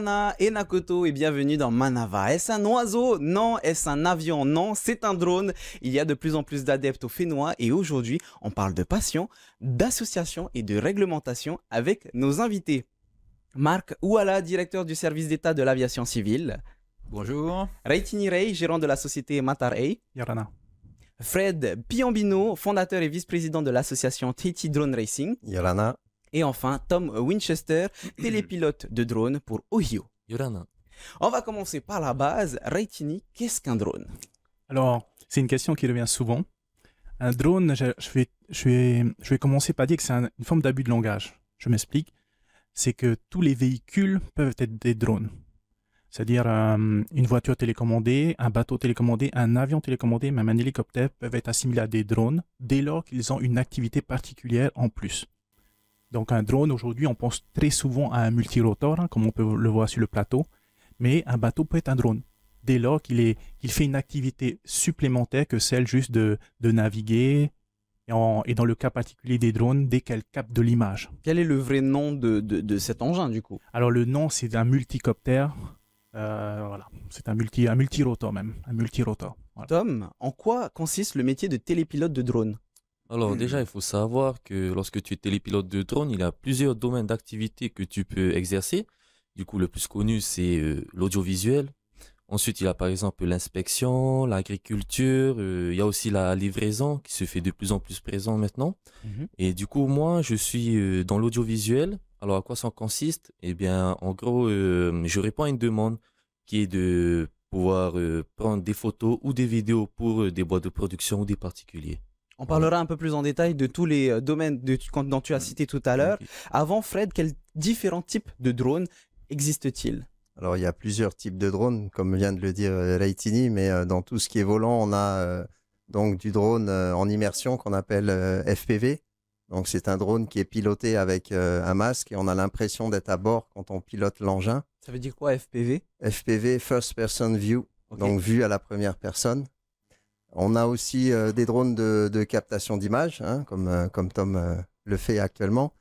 Mana et Nakoto et bienvenue dans Manava. Est-ce un oiseau Non. Est-ce un avion Non. C'est un drone. Il y a de plus en plus d'adeptes au fénois et aujourd'hui on parle de passion, d'association et de réglementation avec nos invités. Marc Ouala, directeur du service d'État de l'aviation civile. Bonjour. Reitini Rey, gérant de la société Matar A. Yarana. Fred Piombino, fondateur et vice-président de l'association Titi Drone Racing. Yarana. Et enfin, Tom Winchester, télépilote de drone pour Ohio. On va commencer par la base. Reitini, qu'est-ce qu'un drone Alors, c'est une question qui revient souvent. Un drone, je, vais, commencer par dire que c'est une forme d'abus de langage. Je m'explique. C'est que tous les véhicules peuvent être des drones. C'est-à-dire euh, une voiture télécommandée, un bateau télécommandé, un avion télécommandé, même un hélicoptère peuvent être assimilés à des drones dès lors qu'ils ont une activité particulière en plus. Donc un drone, aujourd'hui, on pense très souvent à un multirotor, hein, comme on peut le voir sur le plateau, mais un bateau peut être un drone, dès lors qu'il fait une activité supplémentaire que celle juste de, naviguer, et, dans le cas particulier des drones, dès qu'elle capte de l'image. Quel est le vrai nom de, cet engin, du coup Alors le nom, c'est un multicoptère. Euh, voilà, c'est un multi, un multirotor même, un multirotor. Tom, en quoi consiste le métier de télépilote de drone alors hmm. déjà, il faut savoir que lorsque tu es télépilote de drone, il y a plusieurs domaines d'activité que tu peux exercer. Du coup, le plus connu, c'est euh, l'audiovisuel. Ensuite, il y a par exemple l'inspection, l'agriculture, euh, il y a aussi la livraison qui se fait de plus en plus présent maintenant. Mhm. Et du coup, moi, je suis euh, dans l'audiovisuel. Alors, à quoi ça consiste Eh bien, en gros, je réponds à une demande qui est de pouvoir prendre des photos ou des vidéos pour des boîtes de production ou des particuliers. On parlera un peu plus en détail de tous les euh, domaines de, dont tu as mm. cité tout à l'heure. Avant, Fred, quels différents types de drones existent-ils Alors, il y a plusieurs types de drones, comme vient de le dire Laitini, euh, mais euh, dans tout ce qui est volant, on a donc du drone en immersion qu'on appelle FPV. Donc, c'est un drone qui est piloté avec un masque et on a l'impression d'être à bord quand on pilote l'engin. Ça veut dire quoi FPV FPV, First Person View, donc vue à la première personne. On a aussi euh, des drones de, captation d'images, hein, euh, comme, Tom euh, le fait actuellement.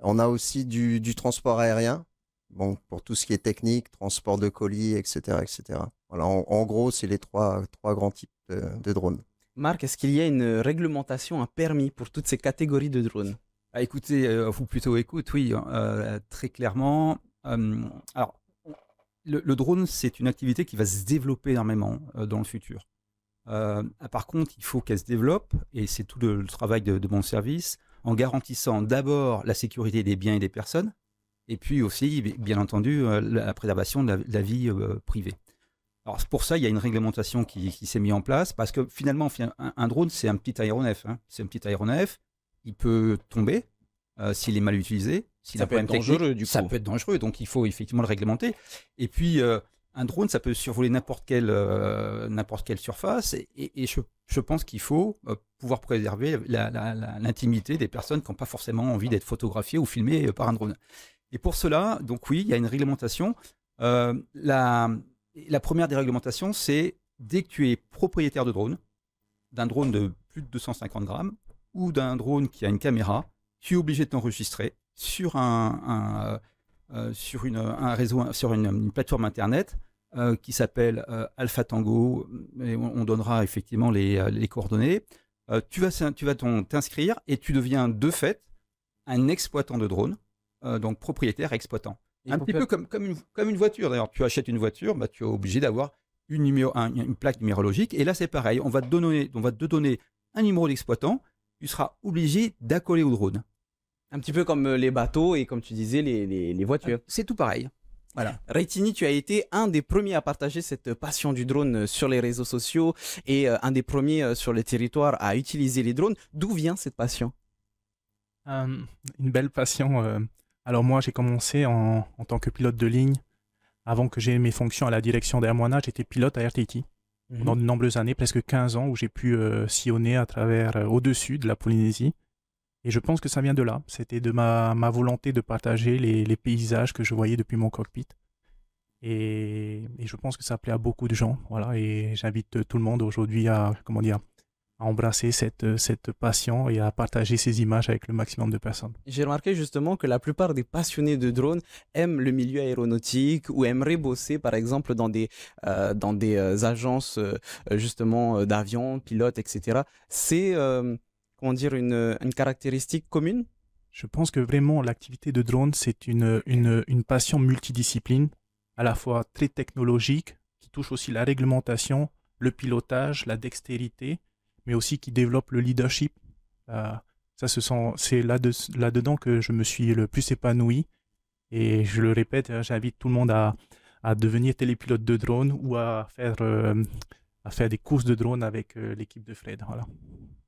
On a aussi du, transport aérien, bon, pour tout ce qui est technique, transport de colis, etc. etc. en, gros, c'est les trois, grands types de, drones. Marc, est-ce qu'il y a une réglementation, un permis pour toutes ces catégories de drones ah, Écoutez, ou plutôt écoute, oui, hein, très clairement. le drone, c'est une activité qui va se développer énormément dans le futur. Euh, par contre, il faut qu'elle se développe, et c'est tout le, travail de, mon service, en garantissant d'abord la sécurité des biens et des personnes, et puis aussi, bien entendu, euh, la préservation de la, vie euh, privée. Alors pour ça, il y a une réglementation qui, s'est mise en place, parce que finalement, un, drone, c'est un petit aéronef. Hein. C'est un petit aéronef, il peut tomber s'il est mal utilisé. ça peut être dangereux, du coup. Ça peut être dangereux, donc il faut effectivement le réglementer. Et puis, un drone, ça peut survoler n'importe quelle, euh, n'importe quelle surface. Et, je, pense qu'il faut euh, pouvoir préserver l'intimité des personnes qui n'ont pas forcément envie d'être photographiées ou filmées euh, par un drone. Et pour cela, donc oui, il y a une réglementation. la, première des réglementations, c'est dès que tu es propriétaire de drone, d'un drone de plus de 250 grammes ou d'un drone qui a une caméra, tu es obligé de t'enregistrer sur un euh, sur une, un réseau, sur une, plateforme internet euh, qui s'appelle euh, Alpha Tango. on, donnera effectivement les, coordonnées. tu vas, tu vas t'inscrire et tu deviens de fait un exploitant de drone, donc propriétaire exploitant. un petit peu comme, comme, une, voiture. D'ailleurs, tu achètes une voiture, bah, tu es obligé d'avoir une, plaque numérologique. Et là, c'est pareil. On va, te donner, on va te donner un numéro d'exploitant. Tu seras obligé d'accoler au drone. Un petit peu comme euh, les bateaux et comme tu disais, les, voitures. Euh, c'est tout pareil. Voilà. Reitini, tu as été un des premiers à partager cette passion du drone euh, sur les réseaux sociaux et un des premiers sur le territoire à utiliser les drones. D'où vient cette passion Une belle passion. Alors moi, j'ai commencé en, tant que pilote de ligne. Avant que j'aie mes fonctions à la direction d'air Moana, j'étais pilote à RTT mhm. pendant de nombreuses années, presque 15 ans, où j'ai pu sillonner à travers, au-dessus de la Polynésie, et je pense que ça vient de là. C'était de ma, volonté de partager les, paysages que je voyais depuis mon cockpit. Et, je pense que ça plaît à beaucoup de gens. Voilà. Et j'invite tout le monde aujourd'hui à, comment dire, à embrasser cette, cette passion et à partager ces images avec le maximum de personnes. J'ai remarqué justement que la plupart des passionnés de drones aiment le milieu aéronautique ou aimeraient bosser par exemple dans des, euh, dans des euh, agences euh, justement d'avions, pilotes, etc. C'est dire, une, caractéristique commune Je pense que vraiment l'activité de drone, c'est une, une, passion multidiscipline, à la fois très technologique, qui touche aussi la réglementation, le pilotage, la dextérité, mais aussi qui développe le leadership. Euh, ça se sent, c'est là, là dedans que je me suis le plus épanoui. Et je le répète, hein, j'invite tout le monde à, à, devenir télépilote de drone ou à faire, euh, à faire des courses de drone avec euh, l'équipe de Fred. Voilà.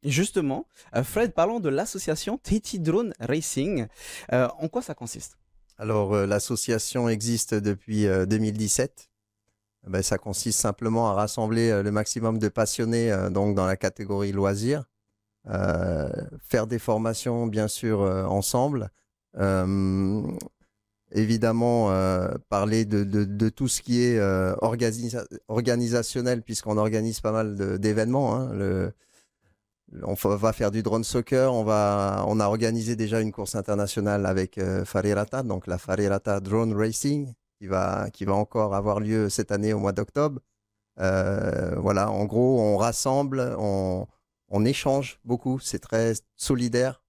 Justement, euh, Fred, parlons de l'association Titi Drone Racing. Euh, en quoi ça consiste Alors, euh, l'association existe depuis 2017. Eh ben, ça consiste simplement à rassembler le maximum de passionnés donc dans la catégorie loisirs, faire des formations bien sûr ensemble, évidemment parler de, tout ce qui est organisationnel puisqu'on organise pas mal d'événements. Hein, on va faire du drone soccer, on, va, on a organisé déjà une course internationale avec euh, Farirata, donc la Farirata Drone Racing, qui va, qui va encore avoir lieu cette année au mois d'octobre. Euh, voilà, en gros, on rassemble, on, on échange beaucoup, c'est très solidaire.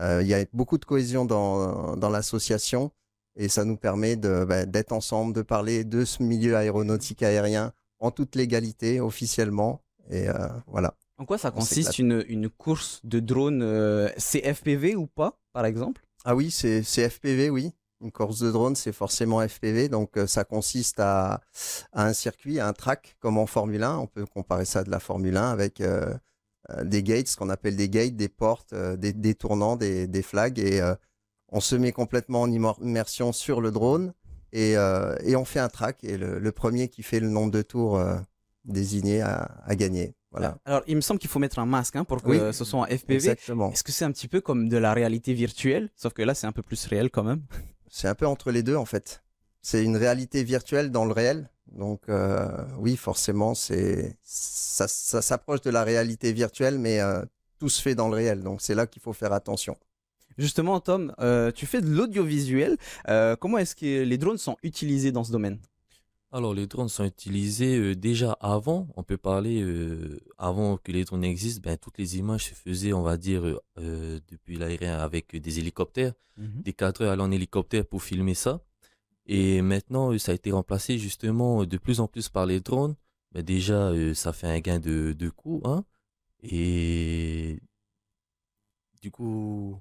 Euh, il y a beaucoup de cohésion dans, dans l'association et ça nous permet bah, d'être ensemble, de parler de ce milieu aéronautique aérien en toute légalité, officiellement. Et voilà. En quoi ça consiste une, course de drone euh, CFPV ou pas, par exemple Ah oui, c'est FPV, oui. Une course de drone, c'est forcément FPV, donc euh, ça consiste à, un circuit, à un track, comme en Formule 1. On peut comparer ça de la Formule 1 avec euh, des gates, ce qu'on appelle des gates, des portes, des, tournants, des, flags, et on se met complètement en immersion sur le drone et, on fait un track. Et le, premier qui fait le nombre de tours désigné a à gagner. Bah, alors, il me semble qu'il faut mettre un masque hein, pour que ce soit en FPV. Exactement. Est-ce que c'est un petit peu comme de la réalité virtuelle, sauf que là, c'est un peu plus réel quand même C'est un peu entre les deux, en fait. C'est une réalité virtuelle dans le réel. Donc, euh, oui, forcément, c'est ça, s'approche de la réalité virtuelle, mais euh, tout se fait dans le réel. Donc, c'est là qu'il faut faire attention. Justement, Tom, euh, tu fais de l'audiovisuel. comment est-ce que les drones sont utilisés dans ce domaine alors, les drones sont utilisés euh, déjà avant. On peut parler euh, avant que les drones existent. Ben, toutes les images se faisaient, on va dire, euh, depuis l'aérien avec des hélicoptères, mmh des heures allant en hélicoptère pour filmer ça. Et maintenant, ça a été remplacé justement de plus en plus par les drones. Mais ben, déjà, ça fait un gain de, de coût, hein. Et du coup,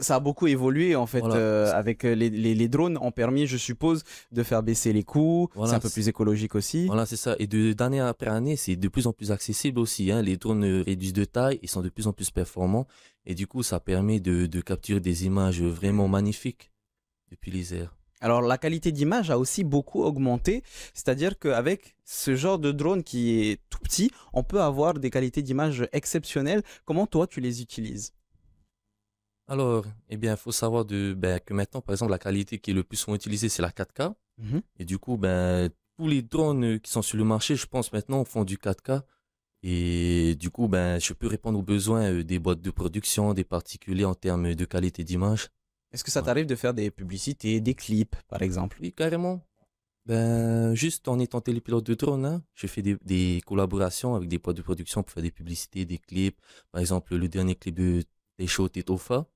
ça, a beaucoup évolué en fait euh, avec euh, les, drones ont permis, je suppose, de faire baisser les coûts. c'est un peu plus écologique aussi. Voilà, c'est ça. Et d'année après année, c'est de plus en plus accessible aussi. Hein. Les drones euh, réduisent de taille, ils sont de plus en plus performants et du coup, ça permet de, de capturer des images vraiment magnifiques depuis les airs. Alors la qualité d'image a aussi beaucoup augmenté, c'est-à-dire qu'avec ce genre de drone qui est tout petit, on peut avoir des qualités d'image exceptionnelles. Comment toi tu les utilises alors, eh bien, il faut savoir de, ben, que maintenant, par exemple, la qualité qui est le plus souvent utilisée, c'est la 4K. Mmh Et du coup, ben, tous les drones euh, qui sont sur le marché, je pense maintenant, font du 4K. Et du coup, ben, je peux répondre aux besoins euh, des boîtes de production, des particuliers en termes de qualité d'image. Est-ce que ça t'arrive de faire des publicités, des clips, par exemple Oui, carrément. Ben, juste en étant télépilote de drone, hein, je fais des, collaborations avec des boîtes de production pour faire des publicités, des clips. Par exemple, le dernier clip de Techo Tetofa,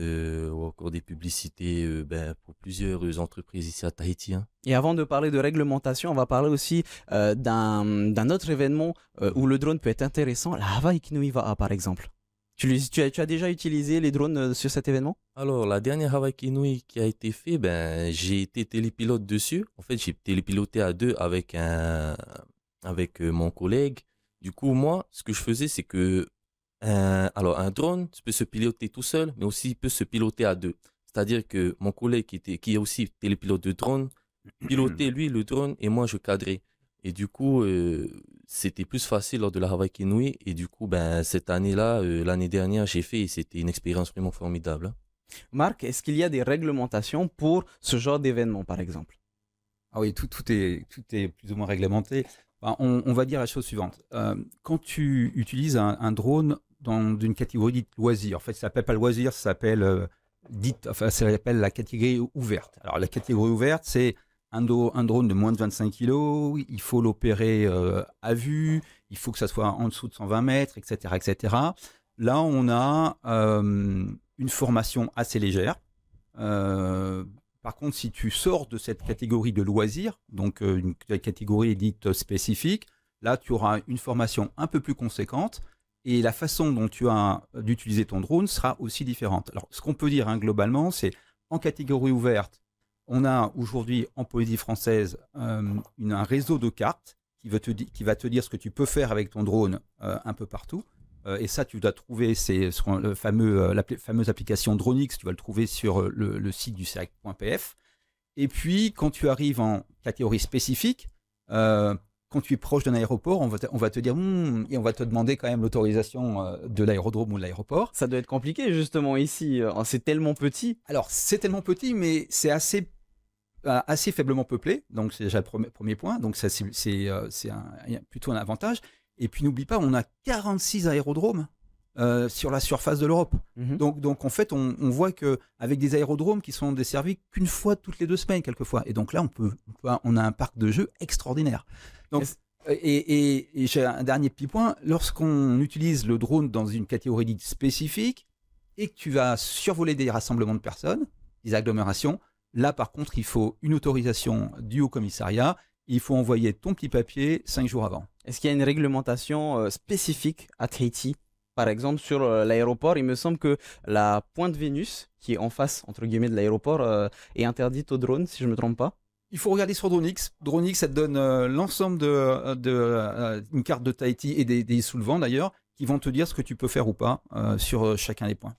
euh, ou encore des publicités euh, ben, pour plusieurs euh, entreprises ici à Tahiti. Hein. Et avant de parler de réglementation, on va parler aussi d'un autre événement où le drone peut être intéressant, la Hawaii VA, ah, par exemple. Tu, as, tu, as, déjà utilisé les drones sur cet événement Alors, la dernière Hawaii Kinui qui a été faite, ben, j'ai été télépilote dessus. En fait, j'ai télépiloté à deux avec, un, avec mon collègue. Du coup, moi, ce que je faisais, c'est que euh, alors, un drone tu peux se piloter tout seul, mais aussi il peut se piloter à deux. C'est-à-dire que mon collègue qui, était, qui est aussi télépilote de drone, pilotait lui le drone et moi je cadrais. Et du coup, euh, c'était plus facile lors de la Hawaii Kinui. Et du coup, ben, cette année-là, euh, l'année dernière, j'ai fait et c'était une expérience vraiment formidable. Hein. Marc, est-ce qu'il y a des réglementations pour ce genre d'événement, par exemple Ah oui, tout, tout, est, tout est plus ou moins réglementé. Ben, on, va dire la chose suivante. quand tu utilises un drone dans une catégorie dite loisir. En fait, ça s'appelle pas loisir, ça s'appelle euh, dite, enfin, ça s'appelle la catégorie ouverte. Alors, la catégorie ouverte, c'est un, un, drone de moins de 25 kg, il faut l'opérer euh, à vue, il faut que ça soit en dessous de 120 mètres, etc., etc. Là, on a euh, une formation assez légère. par contre, si tu sors de cette catégorie de loisir, donc une catégorie dite spécifique, là, tu auras une formation un peu plus conséquente et la façon dont tu as d'utiliser ton drone sera aussi différente. Alors, ce qu'on peut dire hein, globalement, c'est en catégorie ouverte, on a aujourd'hui en Poésie française euh, une, un réseau de cartes qui, veut te, va te dire ce que tu peux faire avec ton drone euh, un peu partout. Euh, et ça, tu dois trouver, c'est sur fameux, la fameuse application Dronix, tu vas le trouver sur le, le site du CEREC.pf. Et puis, quand tu arrives en catégorie spécifique, quand tu es proche d'un aéroport, on va, te, dire, hmm, et on va te demander quand même l'autorisation euh, de l'aérodrome ou de l'aéroport. Ça doit être compliqué justement ici, euh, hein, c'est tellement petit. Alors c'est tellement petit, mais c'est assez euh, assez faiblement peuplé, donc c'est déjà le premier, premier point, donc ça c'est plutôt un avantage. Et puis n'oublie pas, on a 46 aérodromes euh, sur la surface de l'Europe. Mhm. Donc, donc en fait, on, voit que avec des aérodromes qui sont desservis qu'une fois toutes les deux semaines quelquefois, et donc là, on peut, on, a un parc de jeux extraordinaire. Donc, euh, et, j'ai un dernier petit point. Lorsqu'on utilise le drone dans une catégorie spécifique et que tu vas survoler des rassemblements de personnes, des agglomérations, là par contre, il faut une autorisation due au Commissariat. Il faut envoyer ton petit papier cinq jours avant. Est-ce qu'il y a une réglementation euh, spécifique à Tahiti par exemple, sur euh, l'aéroport, il me semble que la pointe Vénus, qui est en face, entre guillemets, de l'aéroport, euh, est interdite aux drones, si je ne me trompe pas. Il faut regarder sur Dronix. Dronix, ça te donne euh, l'ensemble de, une carte de Tahiti et des, des soulevants d'ailleurs, qui vont te dire ce que tu peux faire ou pas sur chacun des points.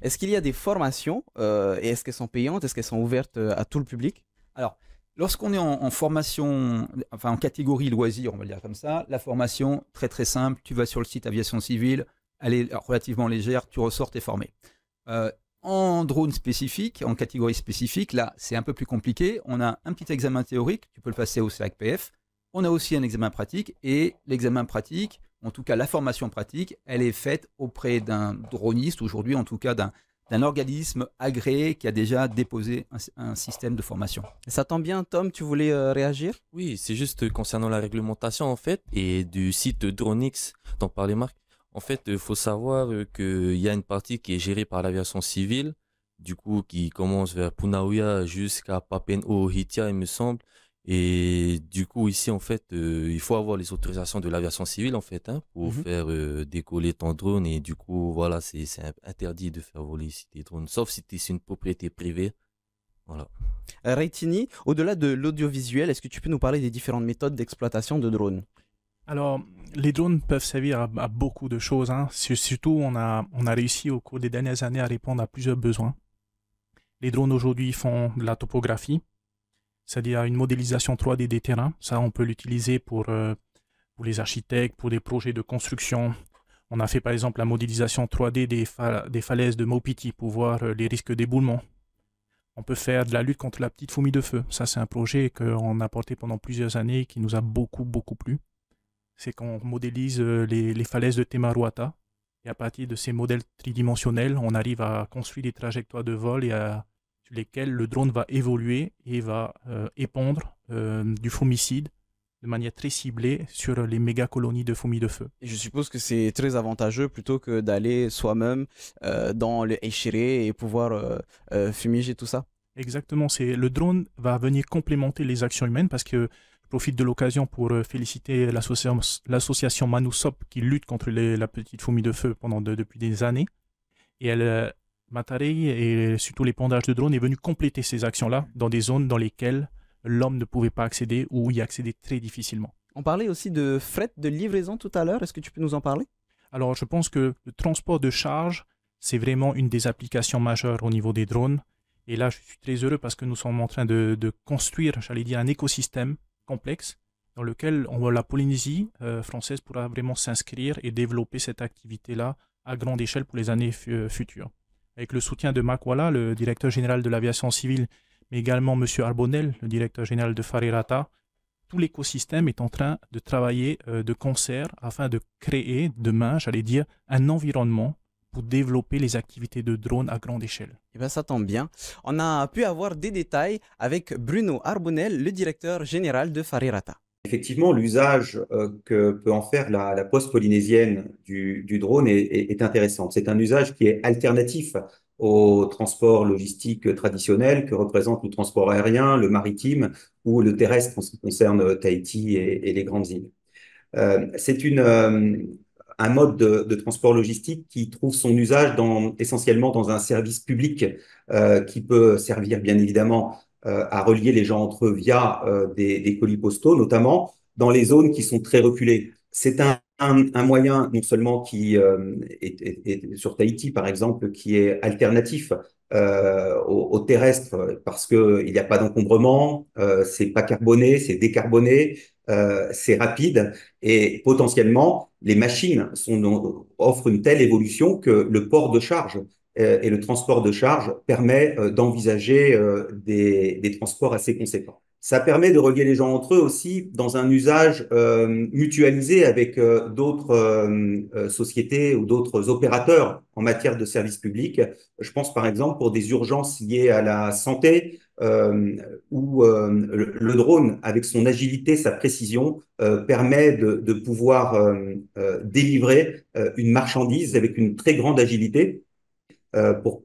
Est-ce qu'il y a des formations et est-ce qu'elles sont payantes Est-ce qu'elles sont ouvertes à tout le public Alors, Lorsqu'on est en, formation, enfin en catégorie loisirs, on va dire comme ça, la formation, très très simple, tu vas sur le site aviation civile, elle est relativement légère, tu ressors, t'es formé. Euh, en drone spécifique, en catégorie spécifique, là, c'est un peu plus compliqué. On a un petit examen théorique, tu peux le passer au Slack PF. On a aussi un examen pratique et l'examen pratique, en tout cas la formation pratique, elle est faite auprès d'un droniste, aujourd'hui en tout cas d'un d'un organisme agréé qui a déjà déposé un, système de formation. Ça tombe bien, Tom, tu voulais euh, réagir Oui, c'est juste concernant la réglementation en fait et du site Dronix dont parlait Marc. En fait, il euh, faut savoir euh, qu'il euh, y a une partie qui est gérée par l'aviation civile, du coup, qui commence vers Punaouia jusqu'à Papen Hitia, il me semble. Et du coup, ici, en fait, il faut avoir les autorisations de l'aviation civile, en fait, hein, pour mhm. faire décoller ton drone. Et du coup, voilà, c'est interdit de faire voler ici drones, sauf si c'est une propriété privée. Voilà. Reitini, au-delà de l'audiovisuel, est-ce que tu peux nous parler des différentes méthodes d'exploitation de drones alors, les drones peuvent servir à, beaucoup de choses. Hein. Surtout, on a, on a réussi au cours des dernières années à répondre à plusieurs besoins. Les drones aujourd'hui font de la topographie, c'est-à-dire une modélisation 3D des terrains. Ça, on peut l'utiliser euh, pour, les architectes, pour des projets de construction. On a fait par exemple la modélisation 3D des, falaises de Maupiti pour voir euh, les risques d'éboulement. On peut faire de la lutte contre la petite fourmi de feu. Ça, c'est un projet qu'on a porté pendant plusieurs années qui nous a beaucoup, beaucoup plu c'est qu'on modélise euh, les, falaises de Temaruata. Et à partir de ces modèles tridimensionnels, on arrive à construire des trajectoires de vol et à, sur lesquelles le drone va évoluer et va euh, épandre euh, du fumicide de manière très ciblée sur les méga colonies de fourmis de feu. je suppose que c'est très avantageux plutôt que d'aller soi-même dans les échirés et pouvoir fumiger tout ça. Exactement, c'est le drone va venir complémenter les actions humaines parce que profite de l'occasion pour euh, féliciter l'association Manusop qui lutte contre la petite fourmi de feu pendant depuis des années. Et elle, euh, Matarei et surtout les pondages de drones est venu compléter ces actions-là dans des zones dans lesquelles l'homme ne pouvait pas accéder ou y accéder très difficilement. On parlait aussi de fret de livraison tout à l'heure. Est-ce que tu peux nous en parler Alors, je pense que le transport de charge, c'est vraiment une des applications majeures au niveau des drones. Et là, je suis très heureux parce que nous sommes en train de construire, j'allais dire, un écosystème complexe dans lequel on, la Polynésie euh, française pourra vraiment s'inscrire et développer cette activité-là à grande échelle pour les années euh, futures. Avec le soutien de Makwala, le directeur général de l'aviation civile, mais également M. Arbonel, le directeur général de Farirata, tout l'écosystème est en train de travailler euh, de concert afin de créer demain, j'allais dire, un environnement pour développer les activités de drones à grande échelle. Eh bien, ça tombe bien. On a pu avoir des détails avec Bruno Arbonel, le directeur général de Farirata. Effectivement, l'usage euh, que peut en faire la, poste polynésienne du, drone est, intéressant. C'est un usage qui est alternatif au transport logistique traditionnel que représente le transport aérien, le maritime ou le terrestre en ce qui concerne Tahiti et, les grandes îles. Euh, c'est une, euh, un mode de, transport logistique qui trouve son usage dans, essentiellement dans un service public euh, qui peut servir bien évidemment euh, à relier les gens entre eux via euh, des, colis postaux, notamment dans les zones qui sont très reculées. C'est un, moyen non seulement qui est, sur Tahiti par exemple qui est alternatif euh, au, terrestre parce que il n'y a pas d'encombrement, euh, c'est pas carboné, c'est décarboné, euh, c'est rapide et potentiellement les machines sont, offrent une telle évolution que le port de charge euh, et le transport de charge permet euh, d'envisager des, des transports assez conséquents. Ça permet de relier les gens entre eux aussi dans un usage euh, mutualisé avec euh, d'autres euh, sociétés ou d'autres opérateurs en matière de services publics. Je pense par exemple pour des urgences liées à la santé où le, drone, avec son agilité, sa précision, permet de, pouvoir délivrer une marchandise avec une très grande agilité pour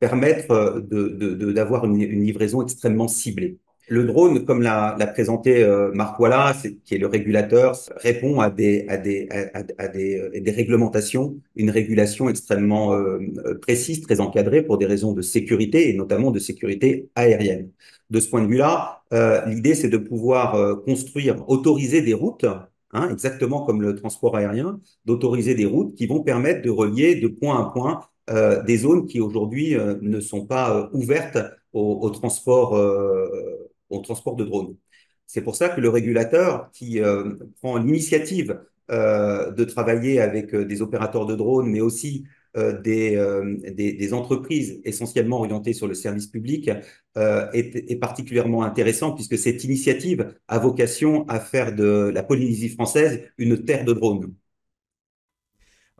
permettre d'avoir de, une livraison extrêmement ciblée. Le drone, comme l'a présenté euh, Marc Walla, qui est le régulateur, répond à des, euh, des, réglementations, une régulation extrêmement euh, précise, très encadrée pour des raisons de sécurité et notamment de sécurité aérienne. De ce point de vue-là, l'idée, c'est de pouvoir construire, autoriser des routes, hein, exactement comme le transport aérien, d'autoriser des routes qui vont permettre de relier de point à point des zones qui aujourd'hui ne sont pas ouvertes au, au transport transport de drones. C'est pour ça que le régulateur qui euh, prend l'initiative euh, de travailler avec euh, des opérateurs de drones, mais aussi des, entreprises essentiellement orientées sur le service public, est, est particulièrement intéressant puisque cette initiative a vocation à faire de la Polynésie française une terre de drones.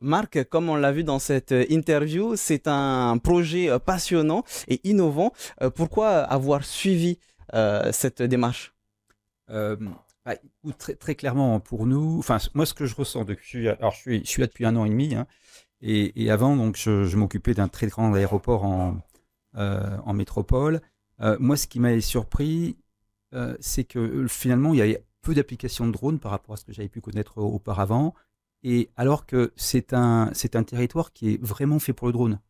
Marc, comme on l'a vu dans cette interview, c'est un projet passionnant et innovant. Pourquoi avoir suivi euh, cette démarche euh, bah, ou très, clairement, pour nous, enfin, moi, ce que je ressens depuis, alors je suis, je suis là depuis un an et demi, hein, et, avant, donc, je, m'occupais d'un très grand aéroport en, euh, métropole. moi, ce qui m'avait surpris, c'est que finalement, il y avait peu d'applications de drones par rapport à ce que j'avais pu connaître auparavant, et alors que c'est un, c'est un territoire qui est vraiment fait pour le drone.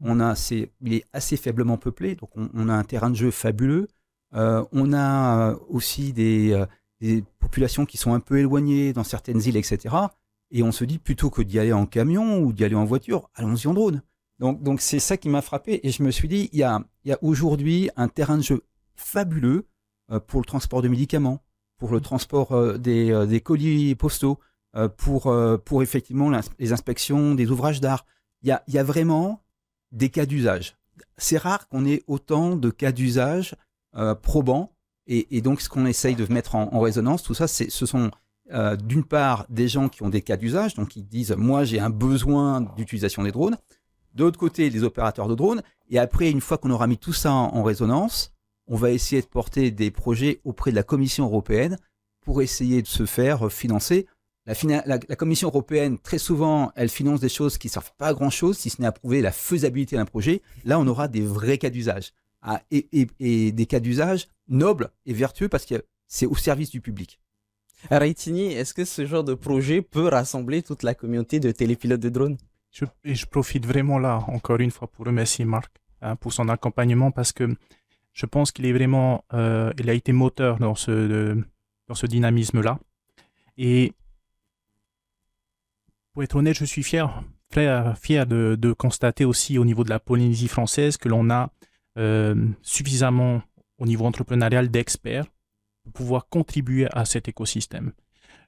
On a, c'est, il est assez faiblement peuplé, donc on a un terrain de jeu fabuleux. Euh, on a euh, aussi euh, des, populations qui sont un peu éloignées dans certaines îles, etc. Et on se dit plutôt que d'y aller en camion ou d'y aller en voiture, allons-y en drone. Donc, donc c'est ça qui m'a frappé et je me suis dit, il y a, aujourd'hui un terrain de jeu fabuleux pour le transport de médicaments, pour le transport des, colis postaux, pour, pour effectivement les inspections des ouvrages d'art. Il y a, il y a vraiment des cas d'usage. C'est rare qu'on ait autant de cas d'usage euh, probants. Et, donc, ce qu'on essaye de mettre en, résonance, tout ça, ce sont euh, d'une part des gens qui ont des cas d'usage, donc ils disent moi j'ai un besoin d'utilisation des drones. De l'autre côté, les opérateurs de drones. Et après, une fois qu'on aura mis tout ça en, résonance, on va essayer de porter des projets auprès de la Commission européenne pour essayer de se faire financer. La, la Commission européenne, très souvent, elle finance des choses qui ne servent pas à grand-chose, si ce n'est à prouver la faisabilité d'un projet. Là, on aura des vrais cas d'usage et, des cas d'usage nobles et vertueux parce que c'est au service du public. Raitini, est-ce que ce genre de projet peut rassembler toute la communauté de télépilotes de drones je, et je profite vraiment là, encore une fois, pour remercier Marc hein, pour son accompagnement parce que je pense qu'il est vraiment, euh, il a été moteur dans ce, dans ce dynamisme-là. Et pour être honnête, je suis fier, fier, fier de, de, constater aussi au niveau de la Polynésie française que l'on a euh, suffisamment au niveau entrepreneurial d'experts pour pouvoir contribuer à cet écosystème.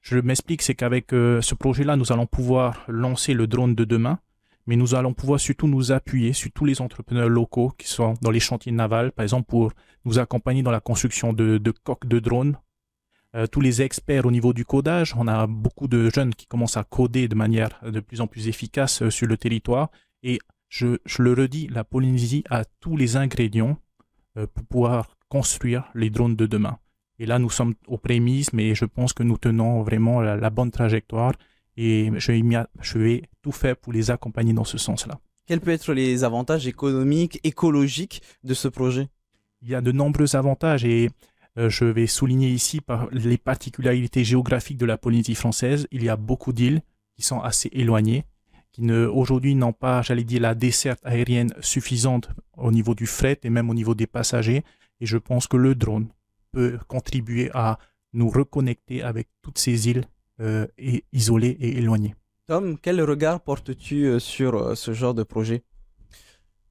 Je m'explique, c'est qu'avec euh, ce projet-là, nous allons pouvoir lancer le drone de demain, mais nous allons pouvoir surtout nous appuyer sur tous les entrepreneurs locaux qui sont dans les chantiers navals, par exemple, pour nous accompagner dans la construction de, coques de drones. Euh, tous les experts au niveau du codage, on a beaucoup de jeunes qui commencent à coder de manière de plus en plus efficace sur le territoire et je, le redis, la Polynésie a tous les ingrédients euh, pour pouvoir construire les drones de demain. Et là, nous sommes aux prémices, mais je pense que nous tenons vraiment la, bonne trajectoire et je, je vais tout faire pour les accompagner dans ce sens-là. Quels peuvent être les avantages économiques, écologiques de ce projet Il y a de nombreux avantages et euh, je vais souligner ici les particularités géographiques de la Polynésie française. Il y a beaucoup d'îles qui sont assez éloignées qui aujourd'hui n'ont pas, j'allais dire, la desserte aérienne suffisante au niveau du fret et même au niveau des passagers. Et je pense que le drone peut contribuer à nous reconnecter avec toutes ces îles euh, isolées et éloignées. Tom, quel regard portes-tu euh, sur euh, ce genre de projet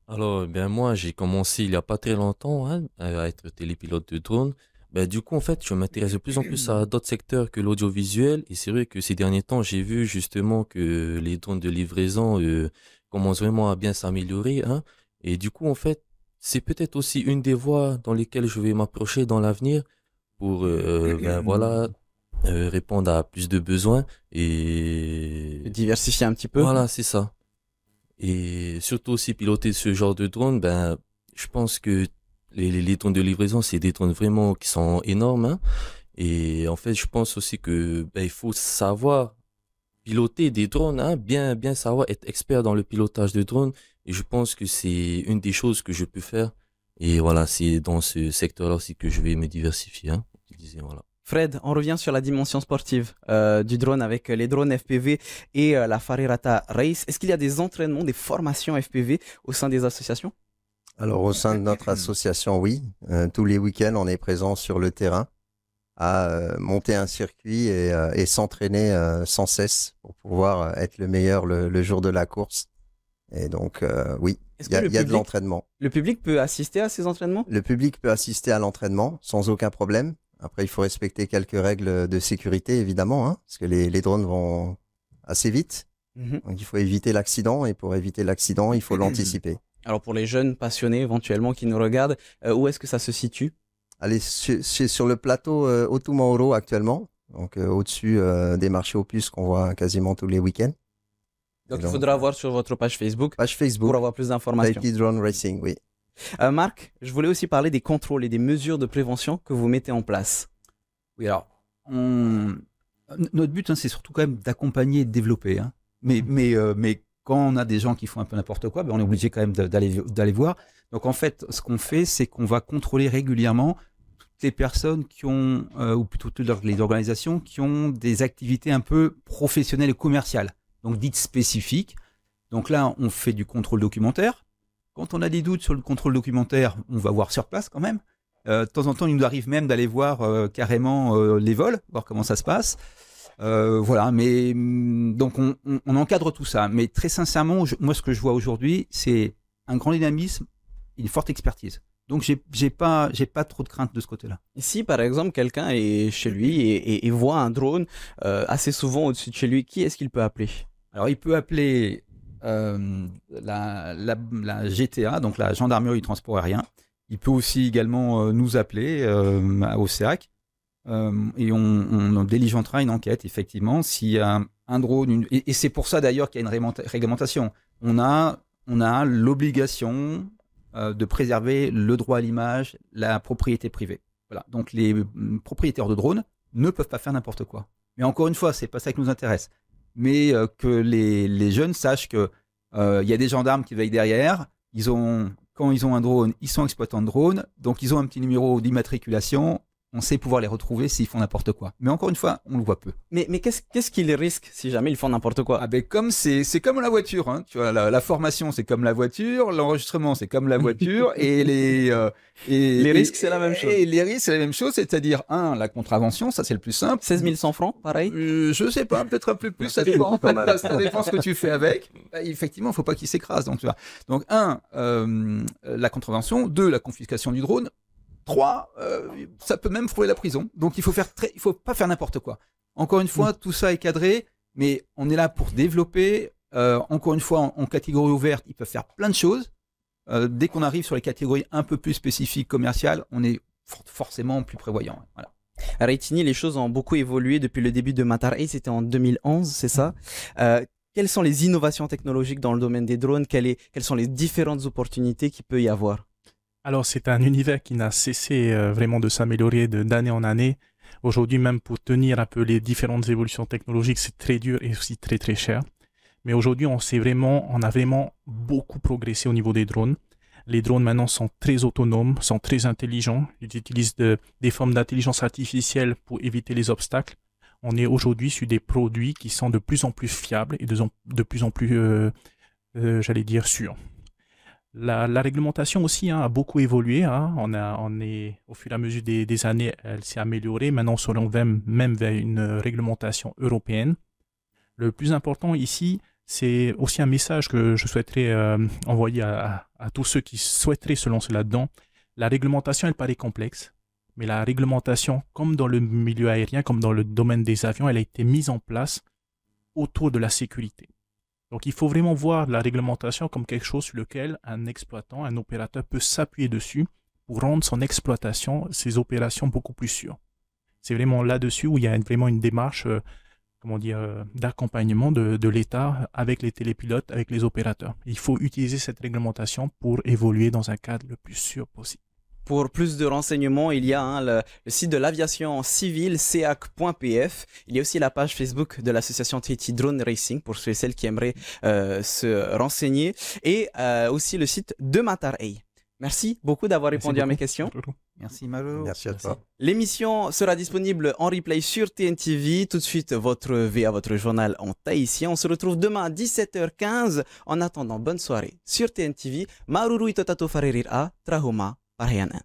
Alors, eh bien moi, j'ai commencé il n'y a pas très longtemps hein, à être télépilote de drone. Bah, du coup, en fait, je m'intéresse de plus en plus à mmh. d'autres secteurs que l'audiovisuel. Et c'est vrai que ces derniers temps, j'ai vu justement que les drones de livraison euh, commencent vraiment à bien s'améliorer. Hein. Et du coup, en fait, c'est peut-être aussi une des voies dans lesquelles je vais m'approcher dans l'avenir pour euh, mmh, ben, mmh, voilà, euh, répondre à plus de besoins et... Diversifier un petit peu. Voilà, c'est ça. Et surtout aussi piloter ce genre de drone, ben, je pense que les, drones de livraison, c'est des drones vraiment qui sont énormes. Hein. Et en fait, je pense aussi que ben, il faut savoir piloter des drones, hein, bien, bien savoir être expert dans le pilotage de drones. Et je pense que c'est une des choses que je peux faire. Et voilà, c'est dans ce secteur-là aussi que je vais me diversifier. Hein, voilà. Fred, on revient sur la dimension sportive euh, du drone avec euh, les drones FPV et euh, la Farirata Race. Est-ce qu'il y a des entraînements, des formations FPV au sein des associations alors au sein de notre association, oui. Euh, tous les week-ends, on est présent sur le terrain à euh, monter un circuit et, euh, s'entraîner sans cesse pour pouvoir être le meilleur le, jour de la course. Et donc oui, il y a, de l'entraînement. Le public peut assister à ces entraînements Le public peut assister à l'entraînement sans aucun problème. Après, il faut respecter quelques règles de sécurité, évidemment, hein, parce que les, les drones vont assez vite. Mhm. Donc, il faut éviter l'accident et pour éviter l'accident, il faut l'anticiper. Alors pour les jeunes passionnés éventuellement qui nous regardent, euh, où est-ce que ça se situe Allez, c'est sur le plateau euh, actuellement, donc euh, au-dessus euh, des marchés opus qu'on voit quasiment tous les week-ends. Donc, il faudra voir sur votre page Facebook, page Facebook pour avoir plus d'informations. Tahiti Drone Racing, oui. Marc, je voulais aussi parler des contrôles et des mesures de prévention que vous mettez en place. Oui, alors, notre but, hein, c'est surtout quand même d'accompagner et de développer. Hein. Mais, mmh. mais, mais quand on a des gens qui font un peu n'importe quoi, ben on est obligé quand même d'aller voir. Donc en fait, ce qu'on fait, c'est qu'on va contrôler régulièrement toutes les personnes qui ont, euh, ou plutôt toutes les organisations qui ont des activités un peu professionnelles et commerciales, donc dites spécifiques. Donc là, on fait du contrôle documentaire. Quand on a des doutes sur le contrôle documentaire, on va voir sur place quand même. Euh, de temps en temps, il nous arrive même d'aller voir euh, carrément les vols, voir comment ça se passe. Euh, voilà, mais mm, donc on, encadre tout ça. Mais très sincèrement, moi, ce que je vois aujourd'hui, c'est un grand dynamisme, une forte expertise. Donc j'ai pas pas trop de crainte de ce côté-là. Si par exemple quelqu'un est chez lui et, voit un drone euh, assez souvent au-dessus de chez lui, qui est-ce qu'il peut appeler Alors il peut appeler euh, la, GTA, donc la gendarmerie du transport aérien. Il peut aussi également nous appeler au CEAC. E euh, et on, on, diligentera une enquête, effectivement, si un, drone... et, c'est pour ça, d'ailleurs, qu'il y a une réglementation. On a, on a l'obligation euh, de préserver le droit à l'image, la propriété privée. Voilà. Donc les mm, propriétaires de drones ne peuvent pas faire n'importe quoi. Mais encore une fois, c'est pas ça qui nous intéresse. Mais euh, que les, jeunes sachent que il y a des gendarmes qui veillent derrière. Ils ont quand ils ont un drone, ils sont exploitants de drone, donc ils ont un petit numéro d'immatriculation on sait pouvoir les retrouver s'ils font n'importe quoi. Mais encore une fois, on le voit peu. Mais, qu'est-ce qu'ils risquent si jamais ils font n'importe quoi ah ben, comme C'est comme la voiture. Hein. Tu vois, la, formation, c'est comme la voiture. L'enregistrement, c'est comme la voiture. et les, euh, les risques, c'est la même chose. Et les risques, c'est la même chose. C'est-à-dire, un, la contravention, ça, c'est le plus simple. 16 100 francs, pareil Je euh, Je sais pas, peut-être un peu plus. ça dépend, ça dépend ce que tu fais avec. Bah, effectivement, il faut pas qu'il s'écrase. Donc, tu vois. donc un, euh, la contravention. Deux, la confiscation du drone. Trois, euh, ça peut même frôler la prison. Donc il faut faire très, il faut pas faire n'importe quoi. Encore une fois, mm. tout ça est cadré, mais on est là pour développer. Euh, encore une fois, en, catégorie ouverte, ils peuvent faire plein de choses. Euh, dès qu'on arrive sur les catégories un peu plus spécifiques commerciales, on est forcément plus prévoyant. Voilà. À les choses ont beaucoup évolué depuis le début de Matar c'était en 2011, c'est ça mm. Quelles sont les innovations technologiques dans le domaine des drones quelles sont les différentes opportunités qu'il peut y avoir alors c'est un univers qui n'a cessé euh, vraiment de s'améliorer d'année en année. Aujourd'hui même pour tenir un peu les différentes évolutions technologiques, c'est très dur et aussi très très cher. Mais aujourd'hui on sait vraiment, on a vraiment beaucoup progressé au niveau des drones. Les drones maintenant sont très autonomes, sont très intelligents. Ils utilisent des formes d'intelligence artificielle pour éviter les obstacles. On est aujourd'hui sur des produits qui sont de plus en plus fiables et de, plus en plus, euh, euh, j'allais dire, sûrs. La, réglementation aussi hein, a beaucoup évolué. Hein. On est, au fur et à mesure des, années, elle s'est améliorée. Maintenant, on même vers une réglementation européenne. Le plus important ici, c'est aussi un message que je souhaiterais euh, envoyer à, à, tous ceux qui souhaiteraient se lancer là-dedans. La réglementation, elle paraît complexe, mais la réglementation, comme dans le milieu aérien, comme dans le domaine des avions, elle a été mise en place autour de la sécurité. Donc il faut vraiment voir la réglementation comme quelque chose sur lequel un exploitant, un opérateur peut s'appuyer dessus pour rendre son exploitation, ses opérations beaucoup plus sûres. C'est vraiment là-dessus où il y a vraiment une démarche euh, comment dire, euh, d'accompagnement de, de l'État avec les télépilotes, avec les opérateurs. Il faut utiliser cette réglementation pour évoluer dans un cadre le plus sûr possible. Pour plus de renseignements, il y a hein, le, site de l'aviation civile cac.pf. Il y a aussi la page Facebook de l'association Tahiti Drone Racing pour ceux et celles qui aimeraient euh, se renseigner. Et euh, aussi le site de Matar Merci beaucoup d'avoir répondu à mes questions. Merci Malo. Merci à toi. L'émission sera disponible en replay sur TNTV. Tout de suite, votre VA, votre journal en tahitien. On se retrouve demain à 17h15. En attendant, bonne soirée sur TNTV. Maruru itotato farerir a trahoma Var henne.